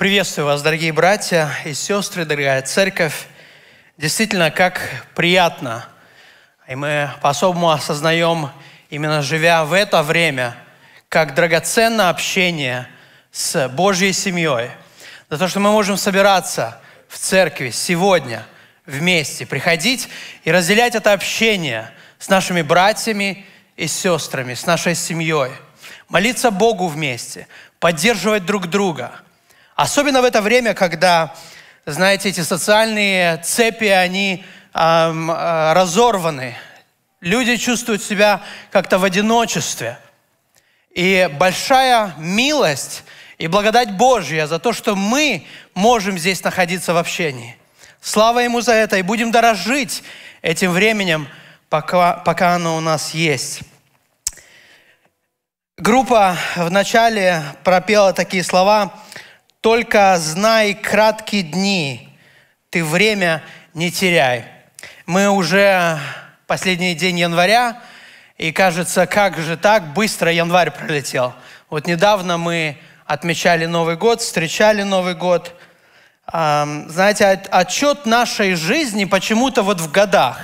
Приветствую вас, дорогие братья и сестры, дорогая церковь. Действительно, как приятно. И мы по-особому осознаем, именно живя в это время, как драгоценно общение с Божьей семьей. За то, что мы можем собираться в церкви сегодня вместе, приходить и разделять это общение с нашими братьями и сестрами, с нашей семьей. Молиться Богу вместе, поддерживать друг друга – Особенно в это время, когда, знаете, эти социальные цепи, они эм, э, разорваны. Люди чувствуют себя как-то в одиночестве. И большая милость и благодать Божья за то, что мы можем здесь находиться в общении. Слава Ему за это, и будем дорожить этим временем, пока, пока оно у нас есть. Группа вначале пропела такие слова – только знай краткие дни, ты время не теряй. Мы уже последний день января, и кажется, как же так быстро январь пролетел. Вот недавно мы отмечали Новый год, встречали Новый год. Знаете, отчет нашей жизни почему-то вот в годах.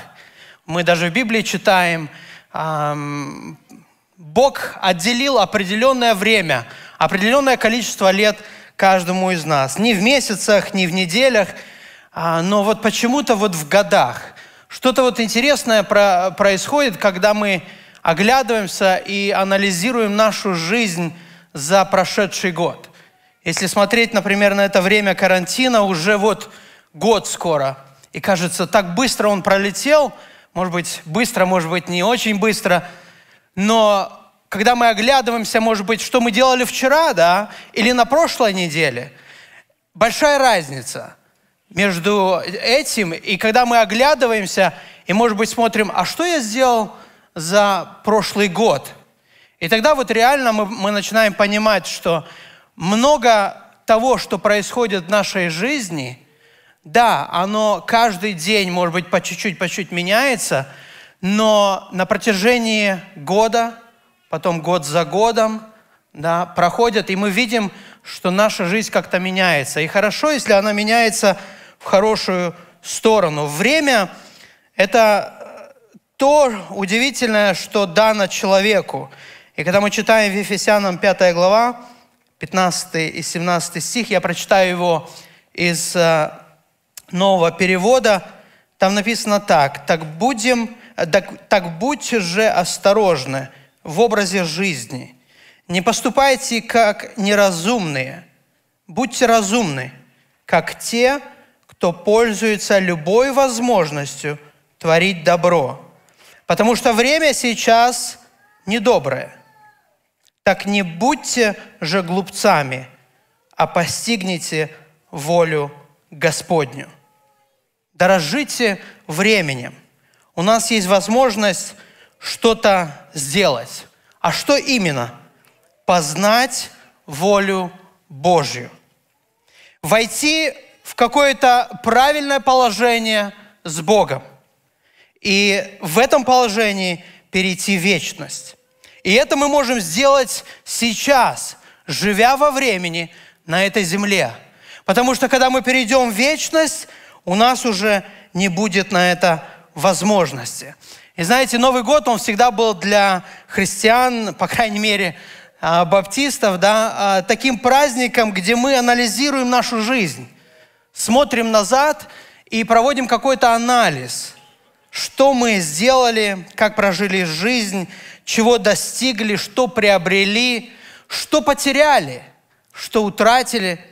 Мы даже в Библии читаем, Бог отделил определенное время, определенное количество лет каждому из нас. Не в месяцах, не в неделях, а, но вот почему-то вот в годах. Что-то вот интересное происходит, когда мы оглядываемся и анализируем нашу жизнь за прошедший год. Если смотреть, например, на это время карантина, уже вот год скоро. И кажется, так быстро он пролетел, может быть, быстро, может быть, не очень быстро, но когда мы оглядываемся, может быть, что мы делали вчера, да, или на прошлой неделе, большая разница между этим и когда мы оглядываемся и, может быть, смотрим, а что я сделал за прошлый год? И тогда вот реально мы, мы начинаем понимать, что много того, что происходит в нашей жизни, да, оно каждый день, может быть, по чуть-чуть, по чуть меняется, но на протяжении года – потом год за годом да, проходят, и мы видим, что наша жизнь как-то меняется. И хорошо, если она меняется в хорошую сторону. Время – это э, то удивительное, что дано человеку. И когда мы читаем в Ефесянам 5 глава, 15 и 17 стих, я прочитаю его из э, нового перевода, там написано так, «Так, будем, э, так, так будьте же осторожны, в образе жизни. Не поступайте как неразумные, будьте разумны, как те, кто пользуется любой возможностью творить добро. Потому что время сейчас недоброе. Так не будьте же глупцами, а постигните волю Господню. Дорожите временем. У нас есть возможность что-то сделать. А что именно? Познать волю Божью. Войти в какое-то правильное положение с Богом. И в этом положении перейти в вечность. И это мы можем сделать сейчас, живя во времени на этой земле. Потому что когда мы перейдем в вечность, у нас уже не будет на это возможности. И знаете, Новый год, он всегда был для христиан, по крайней мере, а, баптистов, да, а, таким праздником, где мы анализируем нашу жизнь, смотрим назад и проводим какой-то анализ, что мы сделали, как прожили жизнь, чего достигли, что приобрели, что потеряли, что утратили –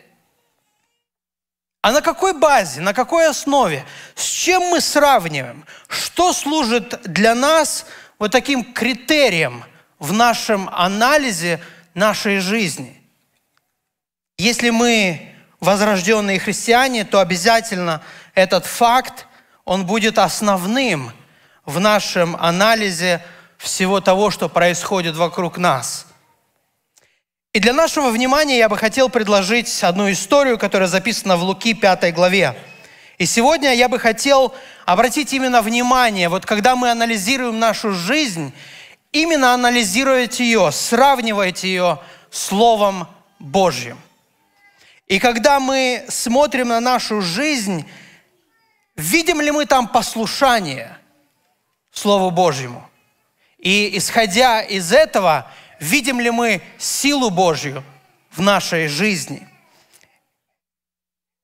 а на какой базе, на какой основе, с чем мы сравниваем, что служит для нас вот таким критерием в нашем анализе нашей жизни? Если мы возрожденные христиане, то обязательно этот факт, он будет основным в нашем анализе всего того, что происходит вокруг нас – и для нашего внимания я бы хотел предложить одну историю, которая записана в Луки 5 главе. И сегодня я бы хотел обратить именно внимание, вот когда мы анализируем нашу жизнь, именно анализировать ее, сравнивать ее Словом Божьим. И когда мы смотрим на нашу жизнь, видим ли мы там послушание Слову Божьему? И исходя из этого, Видим ли мы силу Божью в нашей жизни?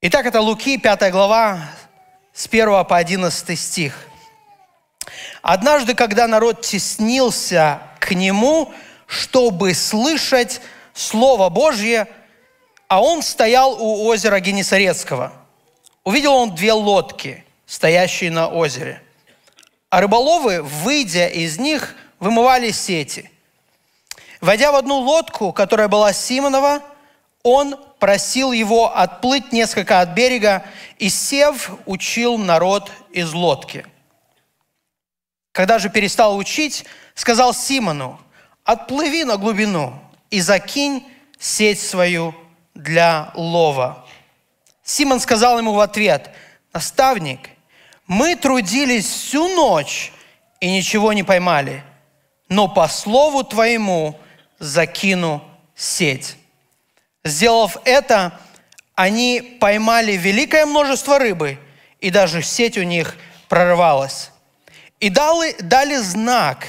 Итак, это Луки, 5 глава, с 1 по 11 стих. «Однажды, когда народ теснился к нему, чтобы слышать Слово Божье, а он стоял у озера Генесарецкого. Увидел он две лодки, стоящие на озере. А рыболовы, выйдя из них, вымывали сети – Войдя в одну лодку, которая была Симонова, он просил его отплыть несколько от берега, и сев учил народ из лодки. Когда же перестал учить, сказал Симону, «Отплыви на глубину и закинь сеть свою для лова». Симон сказал ему в ответ, «Наставник, мы трудились всю ночь и ничего не поймали, но по слову твоему закину сеть. Сделав это, они поймали великое множество рыбы, и даже сеть у них прорвалась. И дали, дали знак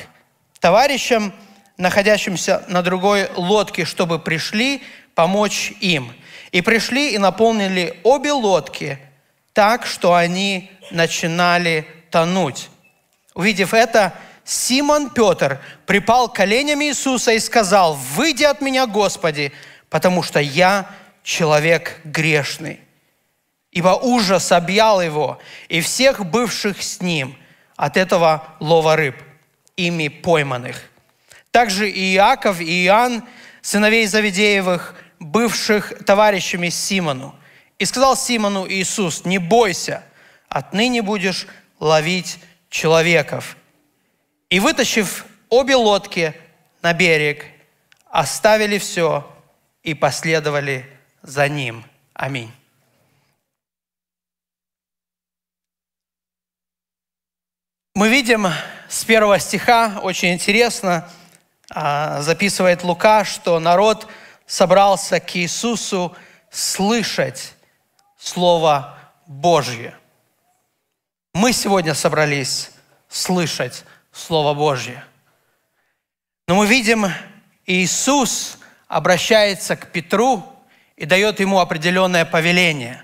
товарищам, находящимся на другой лодке, чтобы пришли помочь им. И пришли и наполнили обе лодки так, что они начинали тонуть. Увидев это, Симон Петр припал коленями Иисуса и сказал, «Выйди от меня, Господи, потому что я человек грешный». Ибо ужас объял его и всех бывших с ним от этого лова рыб, ими пойманных. Также и Иаков, и Иоанн, сыновей Завидеевых, бывших товарищами Симону. И сказал Симону Иисус, не бойся, отныне будешь ловить человеков. И вытащив обе лодки на берег, оставили все и последовали за ним. Аминь. Мы видим с первого стиха, очень интересно, а, записывает Лука, что народ собрался к Иисусу слышать Слово Божье. Мы сегодня собрались слышать Слово Божье. Но мы видим, Иисус обращается к Петру и дает ему определенное повеление.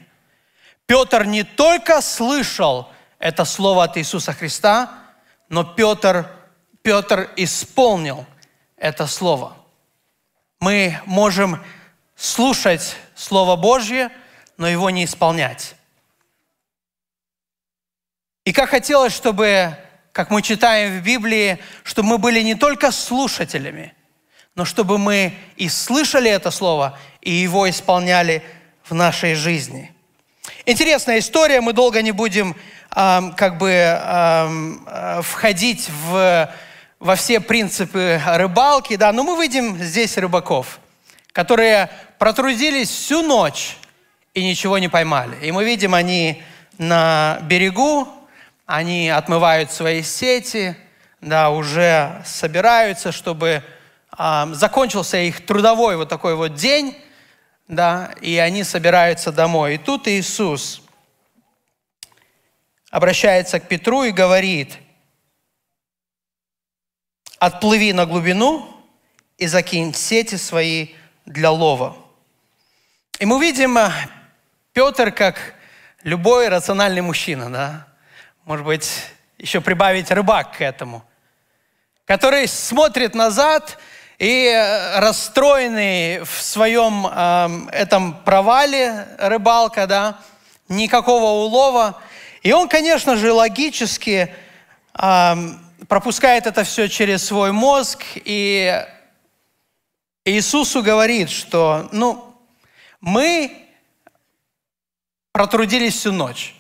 Петр не только слышал это слово от Иисуса Христа, но Петр, Петр исполнил это слово. Мы можем слушать Слово Божье, но его не исполнять. И как хотелось, чтобы как мы читаем в Библии, чтобы мы были не только слушателями, но чтобы мы и слышали это слово, и его исполняли в нашей жизни. Интересная история, мы долго не будем эм, как бы эм, входить в, во все принципы рыбалки, да, но мы видим здесь рыбаков, которые протрудились всю ночь и ничего не поймали. И мы видим, они на берегу, они отмывают свои сети, да, уже собираются, чтобы э, закончился их трудовой вот такой вот день, да, и они собираются домой. И тут Иисус обращается к Петру и говорит, «Отплыви на глубину и закинь сети свои для лова». И мы видим, а, Петр, как любой рациональный мужчина, да, может быть, еще прибавить рыбак к этому, который смотрит назад и э, расстроенный в своем э, эм, этом провале рыбалка, да, никакого улова. И он, конечно же, логически э, пропускает это все через свой мозг, и Иисусу говорит, что, ну, мы протрудились всю ночь.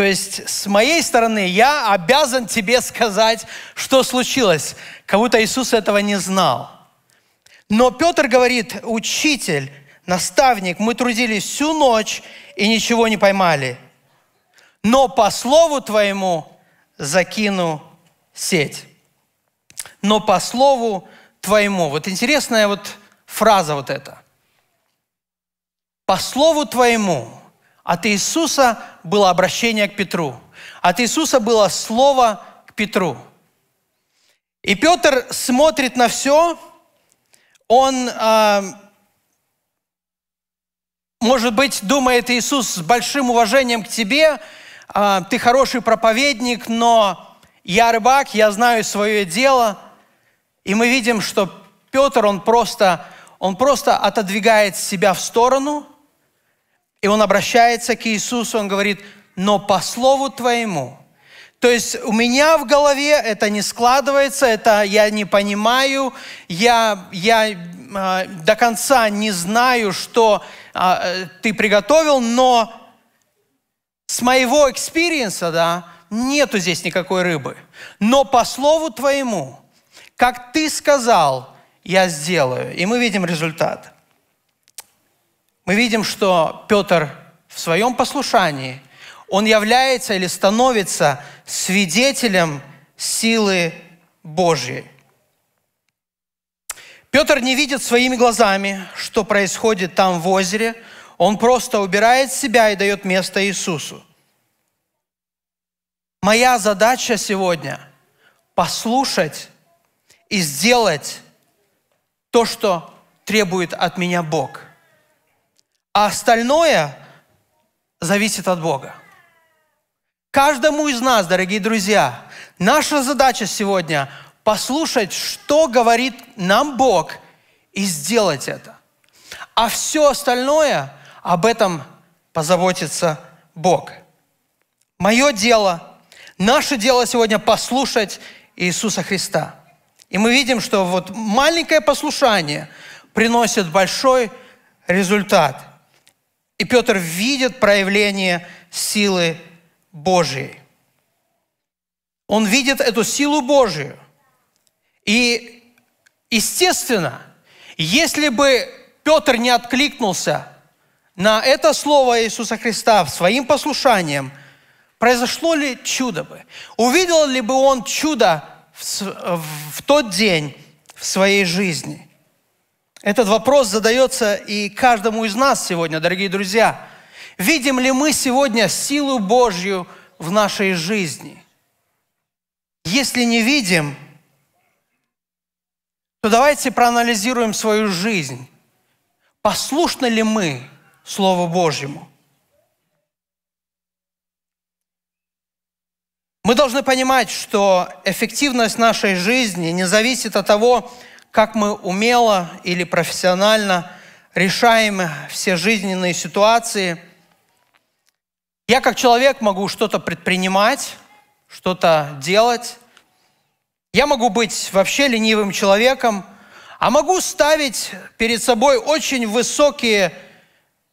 То есть с моей стороны я обязан тебе сказать, что случилось, как будто Иисус этого не знал. Но Петр говорит, учитель, наставник, мы трудились всю ночь и ничего не поймали. Но по слову твоему закину сеть. Но по слову твоему. Вот интересная вот фраза вот эта. По слову твоему – от Иисуса было обращение к Петру. От Иисуса было слово к Петру. И Петр смотрит на все, он, а, может быть, думает, Иисус, с большим уважением к тебе, а, ты хороший проповедник, но я рыбак, я знаю свое дело. И мы видим, что Петр, он просто, он просто отодвигает себя в сторону – и он обращается к Иисусу, он говорит, но по слову твоему. То есть у меня в голове это не складывается, это я не понимаю, я, я э, до конца не знаю, что э, ты приготовил, но с моего экспириенса, да, нету здесь никакой рыбы. Но по слову твоему, как ты сказал, я сделаю. И мы видим результат мы видим, что Петр в своем послушании, он является или становится свидетелем силы Божьей. Петр не видит своими глазами, что происходит там в озере. Он просто убирает себя и дает место Иисусу. Моя задача сегодня – послушать и сделать то, что требует от меня Бог – а остальное зависит от Бога. Каждому из нас, дорогие друзья, наша задача сегодня послушать, что говорит нам Бог, и сделать это. А все остальное об этом позаботится Бог. Мое дело, наше дело сегодня послушать Иисуса Христа. И мы видим, что вот маленькое послушание приносит большой результат – и Петр видит проявление силы Божьей. Он видит эту силу Божию. И, естественно, если бы Петр не откликнулся на это слово Иисуса Христа своим послушанием, произошло ли чудо бы? Увидел ли бы он чудо в, в тот день в своей жизни – этот вопрос задается и каждому из нас сегодня, дорогие друзья. Видим ли мы сегодня силу Божью в нашей жизни? Если не видим, то давайте проанализируем свою жизнь. Послушны ли мы Слову Божьему? Мы должны понимать, что эффективность нашей жизни не зависит от того, как мы умело или профессионально решаем все жизненные ситуации. Я как человек могу что-то предпринимать, что-то делать. Я могу быть вообще ленивым человеком, а могу ставить перед собой очень высокие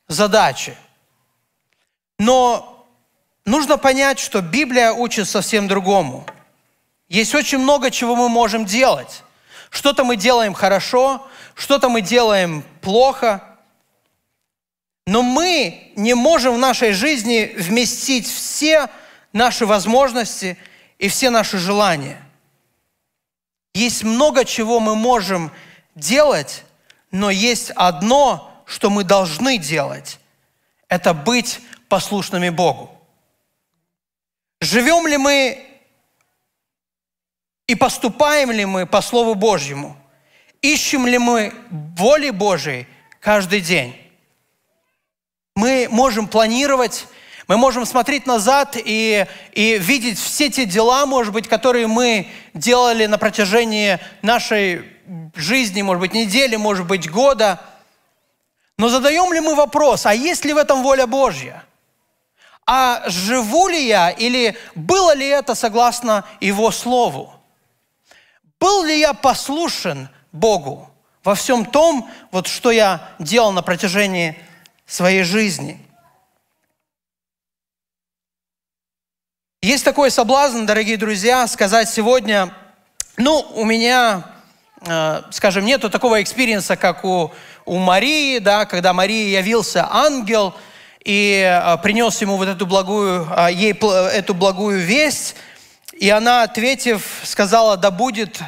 задачи. Но нужно понять, что Библия учит совсем другому. Есть очень много чего мы можем делать. Что-то мы делаем хорошо, что-то мы делаем плохо. Но мы не можем в нашей жизни вместить все наши возможности и все наши желания. Есть много чего мы можем делать, но есть одно, что мы должны делать. Это быть послушными Богу. Живем ли мы и поступаем ли мы по Слову Божьему? Ищем ли мы воли Божией каждый день? Мы можем планировать, мы можем смотреть назад и, и видеть все те дела, может быть, которые мы делали на протяжении нашей жизни, может быть, недели, может быть, года. Но задаем ли мы вопрос, а есть ли в этом воля Божья? А живу ли я или было ли это согласно Его Слову? Был ли я послушен Богу во всем том, вот что я делал на протяжении своей жизни? Есть такой соблазн, дорогие друзья, сказать сегодня, ну, у меня, э, скажем, нету такого экспириенса, как у, у Марии, да, когда Марии явился ангел – и э, принес ему вот эту благую, э, ей эту благую весть, и она, ответив, сказала, да будет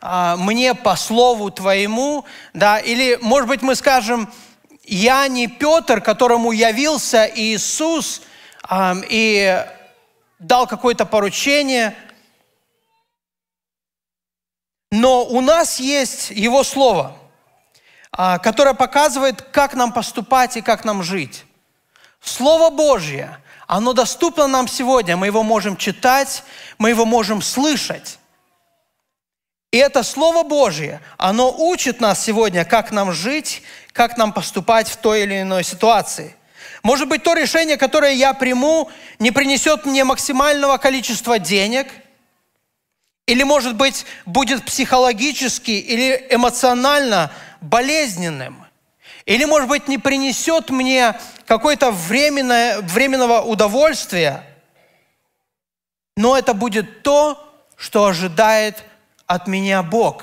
а, мне по слову твоему, да, или, может быть, мы скажем, я не Петр, которому явился Иисус а, и дал какое-то поручение, но у нас есть Его Слово, а, которое показывает, как нам поступать и как нам жить. Слово Божье – оно доступно нам сегодня, мы его можем читать, мы его можем слышать. И это Слово Божье, оно учит нас сегодня, как нам жить, как нам поступать в той или иной ситуации. Может быть, то решение, которое я приму, не принесет мне максимального количества денег, или, может быть, будет психологически или эмоционально болезненным. Или, может быть, не принесет мне какое-то временное, временного удовольствия, но это будет то, что ожидает от меня Бог.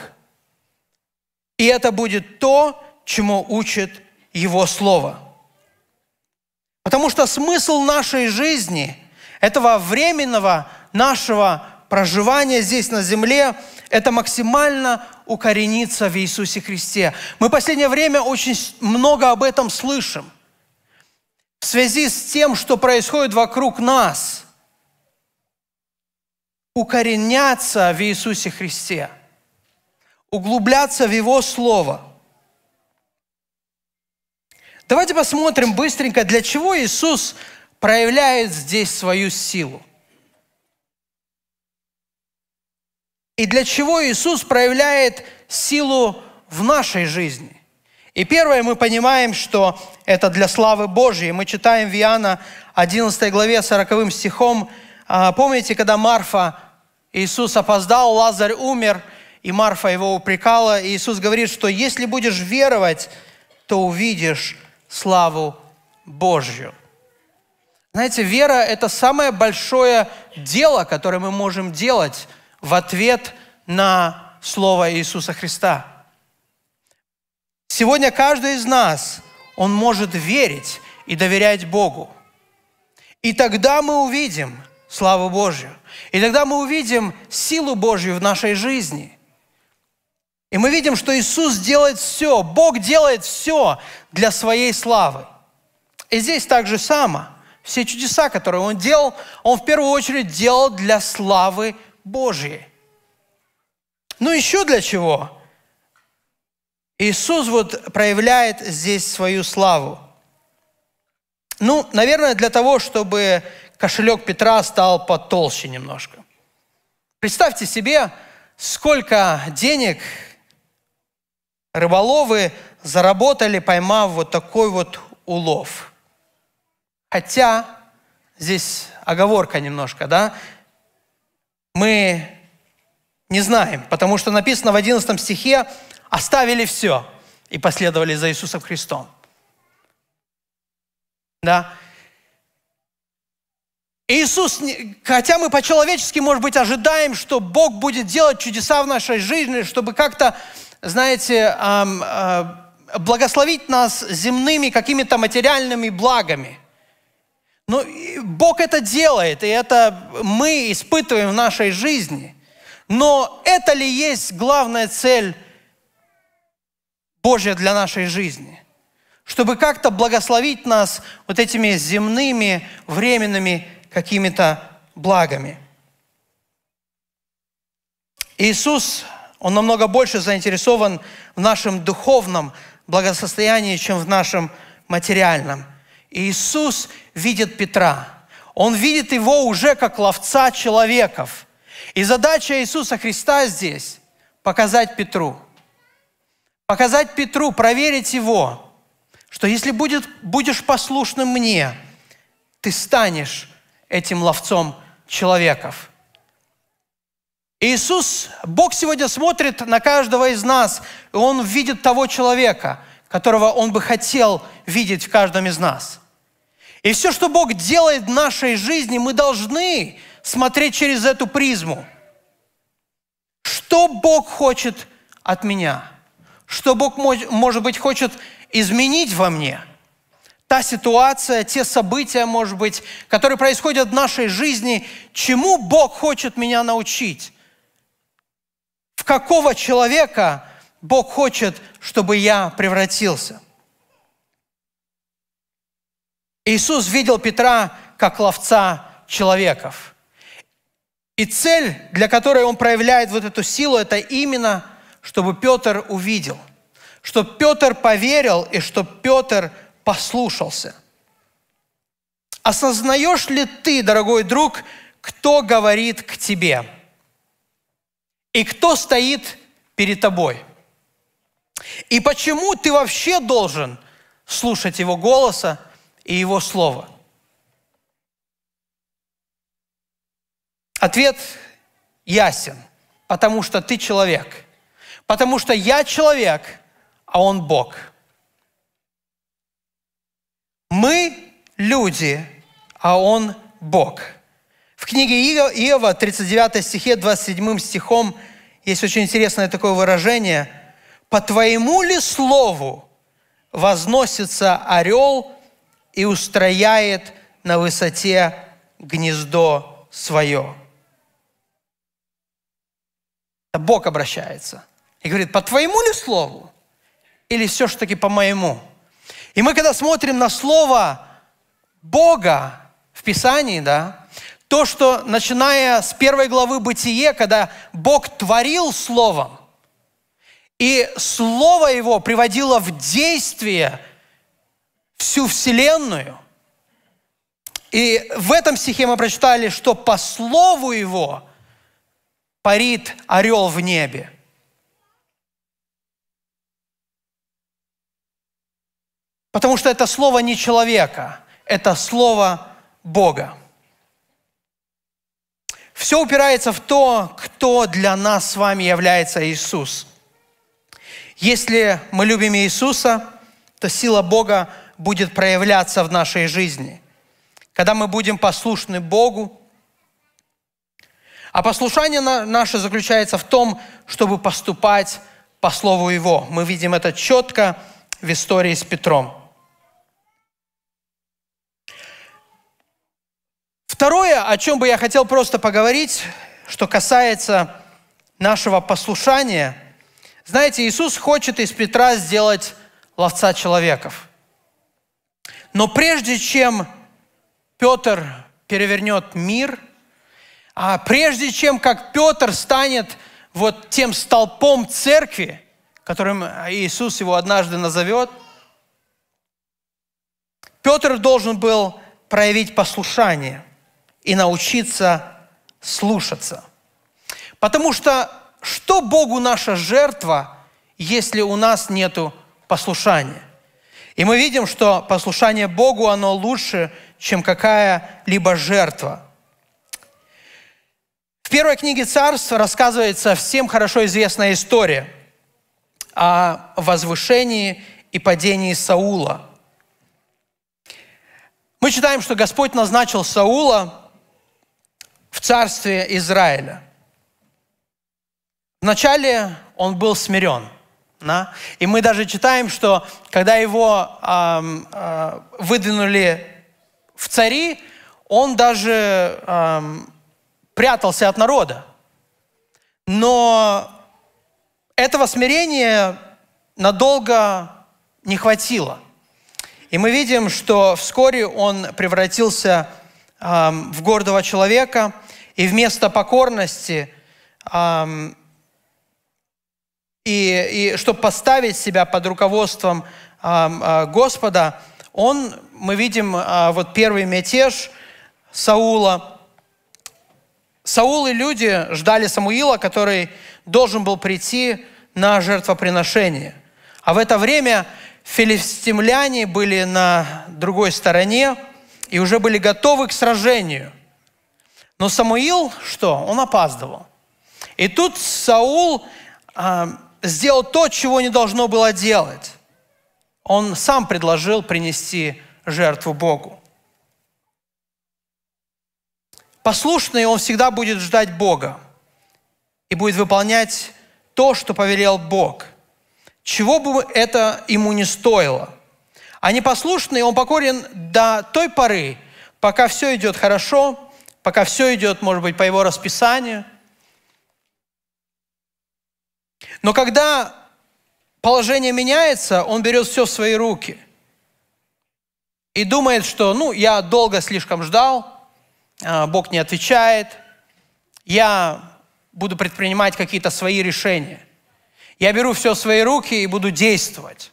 И это будет то, чему учит Его Слово. Потому что смысл нашей жизни, этого временного нашего проживание здесь на земле – это максимально укорениться в Иисусе Христе. Мы в последнее время очень много об этом слышим. В связи с тем, что происходит вокруг нас, укореняться в Иисусе Христе, углубляться в Его Слово – Давайте посмотрим быстренько, для чего Иисус проявляет здесь свою силу. и для чего Иисус проявляет силу в нашей жизни. И первое, мы понимаем, что это для славы Божьей. Мы читаем в Иоанна 11 главе 40 стихом. «А, помните, когда Марфа, Иисус опоздал, Лазарь умер, и Марфа его упрекала, и Иисус говорит, что если будешь веровать, то увидишь славу Божью. Знаете, вера – это самое большое дело, которое мы можем делать – в ответ на Слово Иисуса Христа. Сегодня каждый из нас, он может верить и доверять Богу. И тогда мы увидим славу Божью. И тогда мы увидим силу Божью в нашей жизни. И мы видим, что Иисус делает все, Бог делает все для своей славы. И здесь так же само. Все чудеса, которые Он делал, Он в первую очередь делал для славы Божьей. Ну еще для чего? Иисус вот проявляет здесь свою славу. Ну, наверное, для того, чтобы кошелек Петра стал потолще немножко. Представьте себе, сколько денег рыболовы заработали, поймав вот такой вот улов. Хотя здесь оговорка немножко, да? мы не знаем, потому что написано в 11 стихе «оставили все и последовали за Иисусом Христом». Да? Иисус, хотя мы по-человечески, может быть, ожидаем, что Бог будет делать чудеса в нашей жизни, чтобы как-то, знаете, а, благословить нас земными какими-то материальными благами – но ну, Бог это делает, и это мы испытываем в нашей жизни. Но это ли есть главная цель Божья для нашей жизни? Чтобы как-то благословить нас вот этими земными, временными какими-то благами. Иисус, Он намного больше заинтересован в нашем духовном благосостоянии, чем в нашем материальном – Иисус видит Петра. Он видит его уже как ловца человеков. И задача Иисуса Христа здесь – показать Петру. Показать Петру, проверить его, что если будет, будешь послушным мне, ты станешь этим ловцом человеков. Иисус, Бог сегодня смотрит на каждого из нас, и Он видит того человека, которого Он бы хотел видеть в каждом из нас – и все, что Бог делает в нашей жизни, мы должны смотреть через эту призму. Что Бог хочет от меня? Что Бог, может быть, хочет изменить во мне? Та ситуация, те события, может быть, которые происходят в нашей жизни, чему Бог хочет меня научить? В какого человека Бог хочет, чтобы я превратился? Иисус видел Петра как ловца человеков. И цель, для которой он проявляет вот эту силу, это именно, чтобы Петр увидел, чтобы Петр поверил и чтобы Петр послушался. Осознаешь ли ты, дорогой друг, кто говорит к тебе? И кто стоит перед тобой? И почему ты вообще должен слушать его голоса – и Его Слово? Ответ ясен, потому что ты человек. Потому что я человек, а Он Бог. Мы люди, а Он Бог. В книге Иова, 39 стихе, 27 стихом, есть очень интересное такое выражение. «По твоему ли слову возносится орел и устрояет на высоте гнездо свое. Бог обращается и говорит, по твоему ли слову или все же таки по моему? И мы когда смотрим на слово Бога в Писании, да, то, что начиная с первой главы Бытие, когда Бог творил Словом, и Слово Его приводило в действие – всю вселенную. И в этом стихе мы прочитали, что по слову его парит орел в небе. Потому что это слово не человека, это слово Бога. Все упирается в то, кто для нас с вами является Иисус. Если мы любим Иисуса, то сила Бога – будет проявляться в нашей жизни. Когда мы будем послушны Богу, а послушание наше заключается в том, чтобы поступать по слову Его. Мы видим это четко в истории с Петром. Второе, о чем бы я хотел просто поговорить, что касается нашего послушания. Знаете, Иисус хочет из Петра сделать ловца человеков. Но прежде чем Петр перевернет мир, а прежде чем как Петр станет вот тем столпом церкви, которым Иисус его однажды назовет, Петр должен был проявить послушание и научиться слушаться. Потому что что Богу наша жертва, если у нас нет послушания? И мы видим, что послушание Богу, оно лучше, чем какая-либо жертва. В первой книге Царств рассказывается всем хорошо известная история о возвышении и падении Саула. Мы читаем, что Господь назначил Саула в царстве Израиля. Вначале он был смирен. Да? И мы даже читаем, что когда его э, э, выдвинули в цари, он даже э, прятался от народа. Но этого смирения надолго не хватило. И мы видим, что вскоре он превратился э, в гордого человека, и вместо покорности э, и, и чтобы поставить себя под руководством э, Господа, он, мы видим э, вот первый мятеж Саула. Саул и люди ждали Самуила, который должен был прийти на жертвоприношение. А в это время филистимляне были на другой стороне и уже были готовы к сражению. Но Самуил что? Он опаздывал. И тут Саул сделал то, чего не должно было делать. Он сам предложил принести жертву Богу. Послушный он всегда будет ждать Бога и будет выполнять то, что повелел Бог, чего бы это ему не стоило. А непослушный он покорен до той поры, пока все идет хорошо, пока все идет, может быть, по его расписанию – Но когда положение меняется, он берет все в свои руки и думает, что, ну, я долго слишком ждал, а, Бог не отвечает, я буду предпринимать какие-то свои решения. Я беру все в свои руки и буду действовать.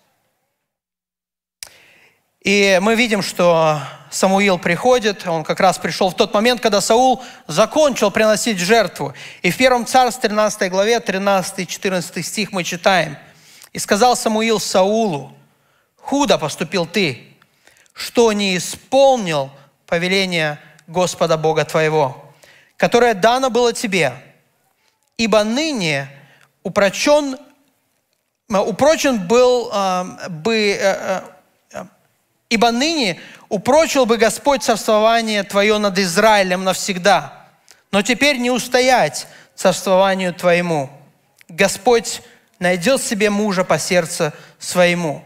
И мы видим, что Самуил приходит, он как раз пришел в тот момент, когда Саул закончил приносить жертву. И в 1 Царств 13 главе 13-14 стих мы читаем. «И сказал Самуил Саулу, худо поступил ты, что не исполнил повеление Господа Бога твоего, которое дано было тебе, ибо ныне упрочен, э, упрочен был э, бы э, э Ибо ныне упрочил бы Господь царствование Твое над Израилем навсегда, но теперь не устоять царствованию Твоему. Господь найдет себе мужа по сердцу своему.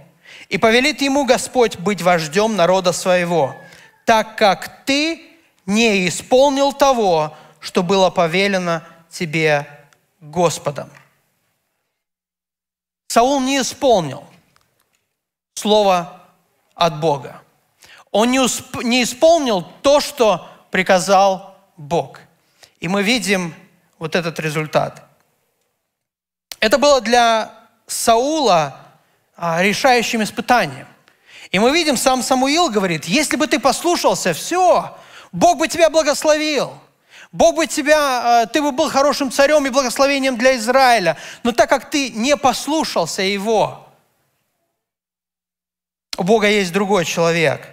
И повелит ему Господь быть вождем народа своего, так как ты не исполнил того, что было повелено тебе Господом. Саул не исполнил слово от Бога. Он не, усп- не исполнил то, что приказал Бог. И мы видим вот этот результат. Это было для Саула а, решающим испытанием. И мы видим, сам Самуил говорит, если бы ты послушался, все, Бог бы тебя благословил. Бог бы тебя, а, ты бы был хорошим царем и благословением для Израиля. Но так как ты не послушался Его, у Бога есть другой человек.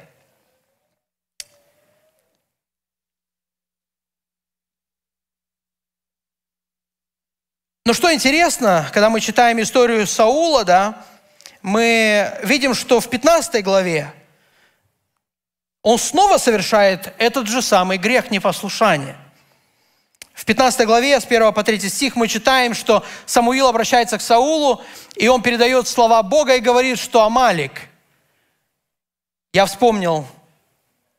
Но что интересно, когда мы читаем историю Саула, да, мы видим, что в 15 главе он снова совершает этот же самый грех непослушания. В 15 главе с 1 по 3 стих мы читаем, что Самуил обращается к Саулу, и он передает слова Бога и говорит, что Амалик – я вспомнил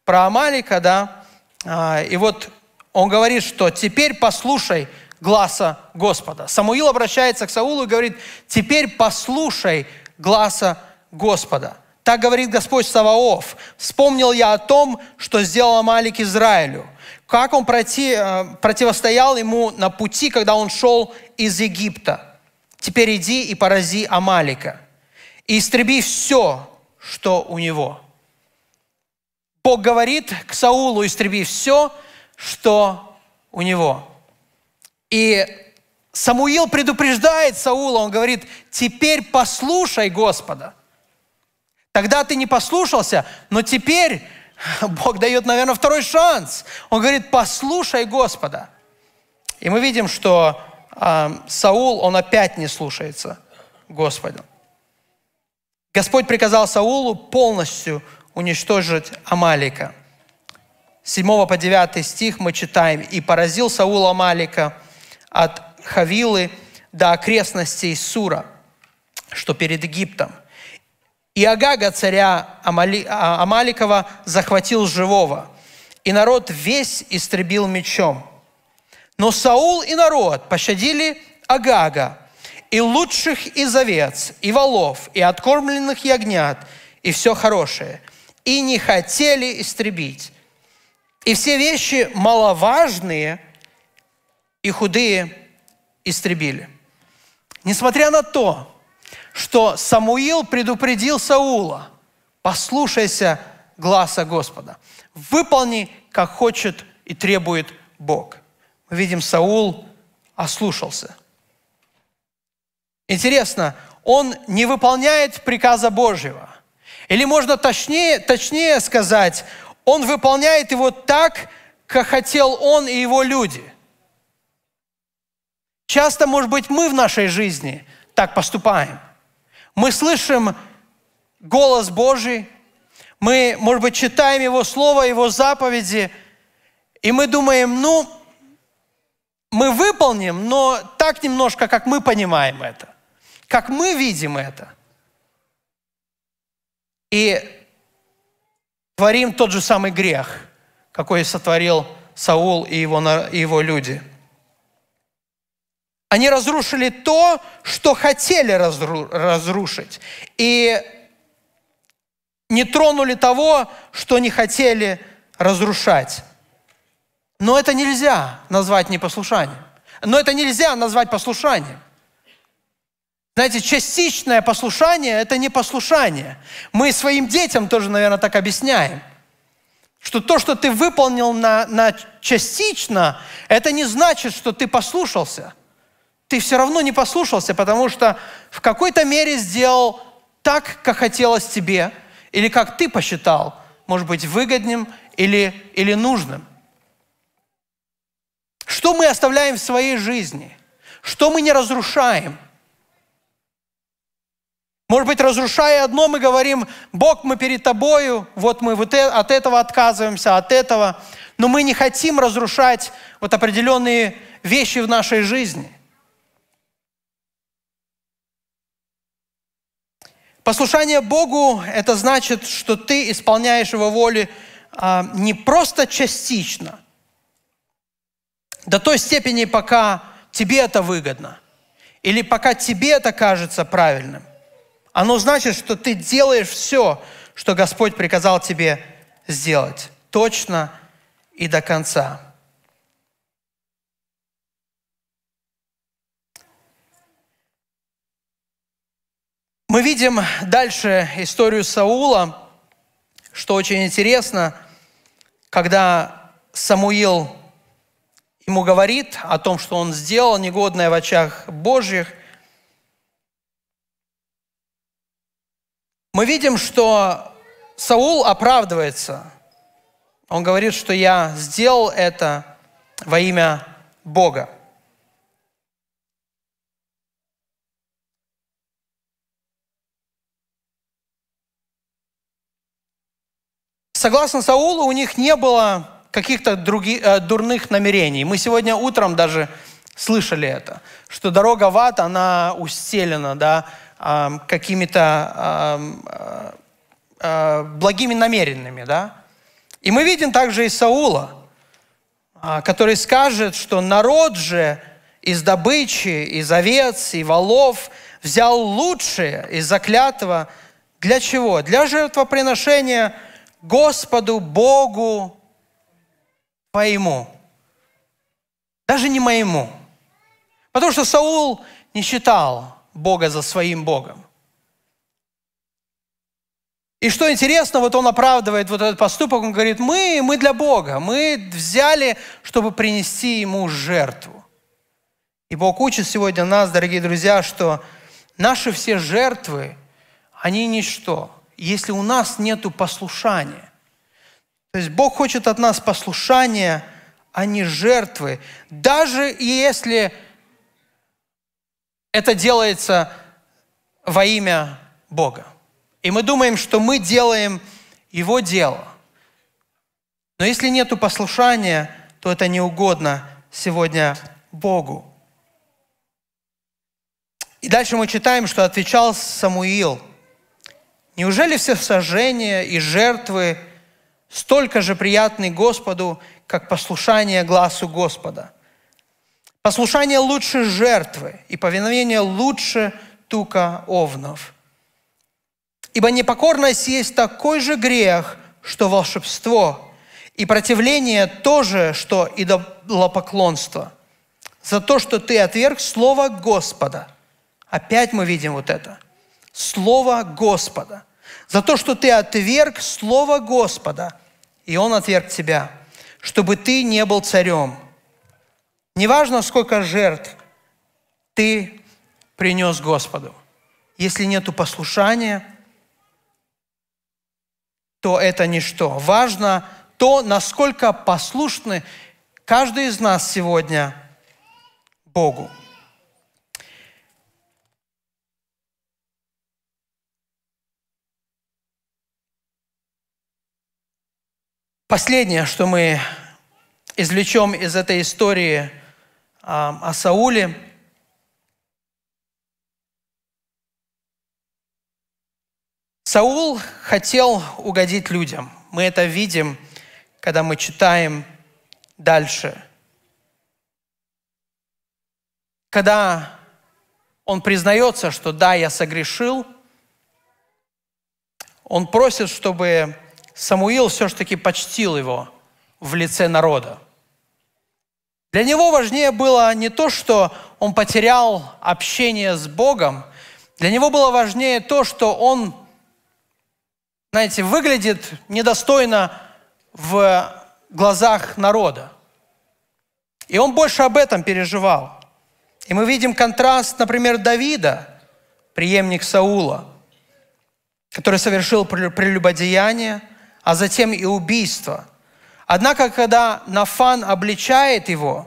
про Амалика, да, а, и вот он говорит, что теперь послушай гласа Господа. Самуил обращается к Саулу и говорит, теперь послушай гласа Господа. Так говорит Господь Саваоф. Вспомнил я о том, что сделал Амалик Израилю. Как он проти, э, противостоял ему на пути, когда он шел из Египта. Теперь иди и порази Амалика. И истреби все, что у него – Бог говорит к Саулу, истреби все, что у него. И Самуил предупреждает Саула, он говорит, теперь послушай Господа. Тогда ты не послушался, но теперь Бог дает, наверное, второй шанс. Он говорит, послушай Господа. И мы видим, что э, Саул, он опять не слушается Господа. Господь приказал Саулу полностью уничтожить Амалика. 7 по 9 стих мы читаем. «И поразил Саул Амалика от Хавилы до окрестностей Сура, что перед Египтом. И Агага, царя Амали... А, Амаликова, захватил живого, и народ весь истребил мечом. Но Саул и народ пощадили Агага, и лучших из овец, и волов, и откормленных ягнят, и все хорошее – и не хотели истребить. И все вещи маловажные и худые истребили. Несмотря на то, что Самуил предупредил Саула, послушайся гласа Господа, выполни, как хочет и требует Бог. Мы видим, Саул ослушался. Интересно, он не выполняет приказа Божьего. Или можно точнее, точнее сказать, он выполняет его так, как хотел он и его люди. Часто, может быть, мы в нашей жизни так поступаем. Мы слышим голос Божий, мы, может быть, читаем Его Слово, Его заповеди, и мы думаем, ну, мы выполним, но так немножко, как мы понимаем это, как мы видим это – и творим тот же самый грех, какой сотворил Саул и его, и его люди. Они разрушили то, что хотели разру, разрушить, и не тронули того, что не хотели разрушать. Но это нельзя назвать непослушанием. Но это нельзя назвать послушанием. Знаете, частичное послушание – это не послушание. Мы своим детям тоже, наверное, так объясняем, что то, что ты выполнил на, на частично, это не значит, что ты послушался. Ты все равно не послушался, потому что в какой-то мере сделал так, как хотелось тебе, или как ты посчитал, может быть, выгодным или, или нужным. Что мы оставляем в своей жизни? Что мы не разрушаем – может быть, разрушая одно, мы говорим, Бог, мы перед тобою, вот мы вот э, от этого отказываемся, от этого. Но мы не хотим разрушать вот определенные вещи в нашей жизни. Послушание Богу – это значит, что ты исполняешь Его волю а, не просто частично, до той степени, пока тебе это выгодно, или пока тебе это кажется правильным, оно значит, что ты делаешь все, что Господь приказал тебе сделать. Точно и до конца. Мы видим дальше историю Саула, что очень интересно, когда Самуил ему говорит о том, что он сделал негодное в очах Божьих – мы видим, что Саул оправдывается. Он говорит, что я сделал это во имя Бога. Согласно Саулу, у них не было каких-то э, дурных намерений. Мы сегодня утром даже слышали это, что дорога в ад, она устелена да, какими-то а, а, благими намеренными, да? И мы видим также и Саула, а, который скажет, что народ же из добычи, из овец и волов взял лучшее из заклятого. Для чего? Для жертвоприношения Господу Богу твоему. Даже не моему. Потому что Саул не считал Бога за своим Богом. И что интересно, вот он оправдывает вот этот поступок, он говорит, мы, мы для Бога, мы взяли, чтобы принести Ему жертву. И Бог учит сегодня нас, дорогие друзья, что наши все жертвы, они ничто, если у нас нет послушания. То есть Бог хочет от нас послушания, а не жертвы. Даже если это делается во имя Бога. И мы думаем, что мы делаем Его дело. Но если нет послушания, то это не угодно сегодня Богу. И дальше мы читаем, что отвечал Самуил. «Неужели все сожжения и жертвы столько же приятны Господу, как послушание глазу Господа?» Послушание лучше жертвы и повиновение лучше тука овнов. Ибо непокорность есть такой же грех, что волшебство, и противление тоже, что идолопоклонство. За то, что ты отверг Слово Господа. Опять мы видим вот это. Слово Господа. За то, что ты отверг Слово Господа, и Он отверг тебя, чтобы ты не был царем – Неважно, сколько жертв ты принес Господу. Если нету послушания, то это ничто. Важно то, насколько послушны каждый из нас сегодня Богу. Последнее, что мы извлечем из этой истории – о а Сауле. Саул хотел угодить людям. Мы это видим, когда мы читаем дальше. Когда он признается, что да, я согрешил, он просит, чтобы Самуил все-таки почтил его в лице народа. Для него важнее было не то, что он потерял общение с Богом, для него было важнее то, что он, знаете, выглядит недостойно в глазах народа. И он больше об этом переживал. И мы видим контраст, например, Давида, преемник Саула, который совершил прелюбодеяние, а затем и убийство – Однако, когда Нафан обличает его,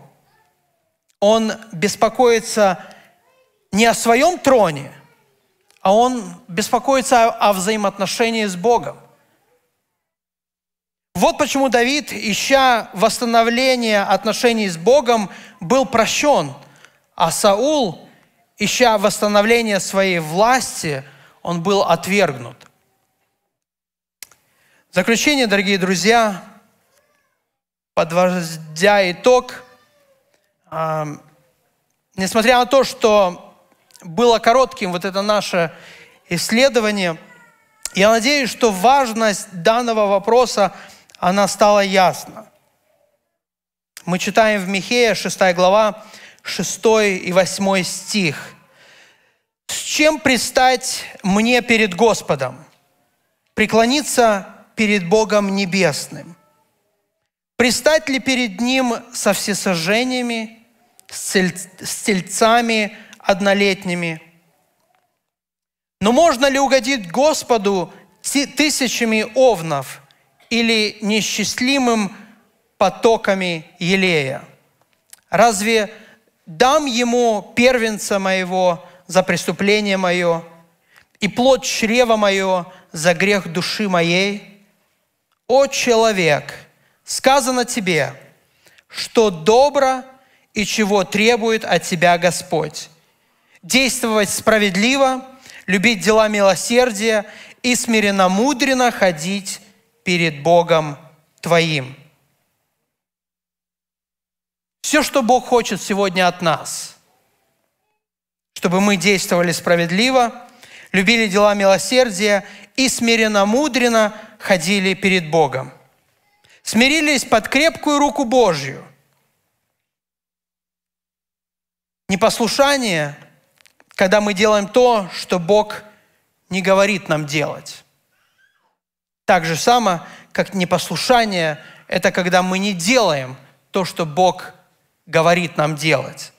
он беспокоится не о своем троне, а он беспокоится о, взаимоотношении с Богом. Вот почему Давид, ища восстановления отношений с Богом, был прощен, а Саул, ища восстановления своей власти, он был отвергнут. В заключение, дорогие друзья, подводя итог, э, несмотря на то, что было коротким вот это наше исследование, я надеюсь, что важность данного вопроса, она стала ясна. Мы читаем в Михея 6 глава 6 и 8 стих. «С чем пристать мне перед Господом? Преклониться перед Богом Небесным. Пристать ли перед ним со всесожжениями, с, с тельцами однолетними? Но можно ли угодить Господу тысячами овнов или несчастливым потоками елея? Разве дам ему первенца моего за преступление мое и плод чрева мое за грех души моей? О человек – сказано тебе, что добро и чего требует от тебя Господь. Действовать справедливо, любить дела милосердия и смиренно-мудренно ходить перед Богом твоим. Все, что Бог хочет сегодня от нас, чтобы мы действовали справедливо, любили дела милосердия и смиренно-мудренно ходили перед Богом смирились под крепкую руку Божью. Непослушание, когда мы делаем то, что Бог не говорит нам делать. Так же само, как непослушание – это когда мы не делаем то, что Бог говорит нам делать.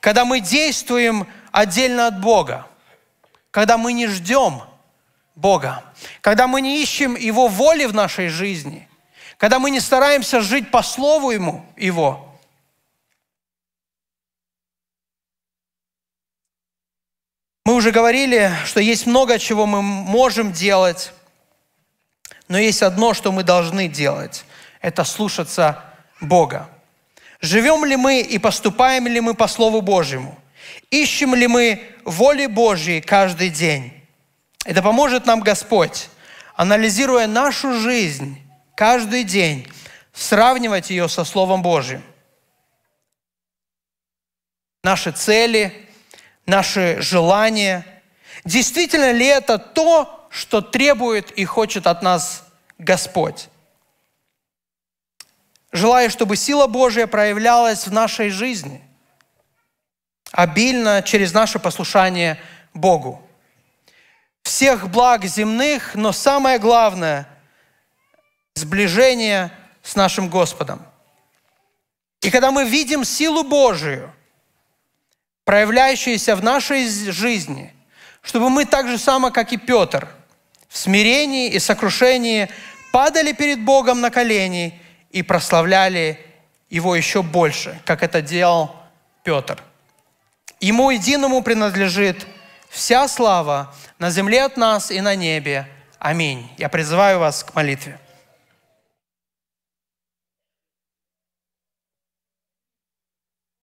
Когда мы действуем отдельно от Бога, когда мы не ждем – Бога, когда мы не ищем Его воли в нашей жизни, когда мы не стараемся жить по слову Ему, Его, Мы уже говорили, что есть много чего мы можем делать, но есть одно, что мы должны делать. Это слушаться Бога. Живем ли мы и поступаем ли мы по Слову Божьему? Ищем ли мы воли Божьей каждый день? Это поможет нам Господь, анализируя нашу жизнь каждый день, сравнивать ее со Словом Божьим. Наши цели, наши желания. Действительно ли это то, что требует и хочет от нас Господь? Желаю, чтобы сила Божья проявлялась в нашей жизни, обильно через наше послушание Богу всех благ земных, но самое главное – сближение с нашим Господом. И когда мы видим силу Божию, проявляющуюся в нашей жизни, чтобы мы так же само, как и Петр, в смирении и сокрушении падали перед Богом на колени и прославляли Его еще больше, как это делал Петр. Ему единому принадлежит – Вся слава на земле от нас и на небе. Аминь. Я призываю вас к молитве.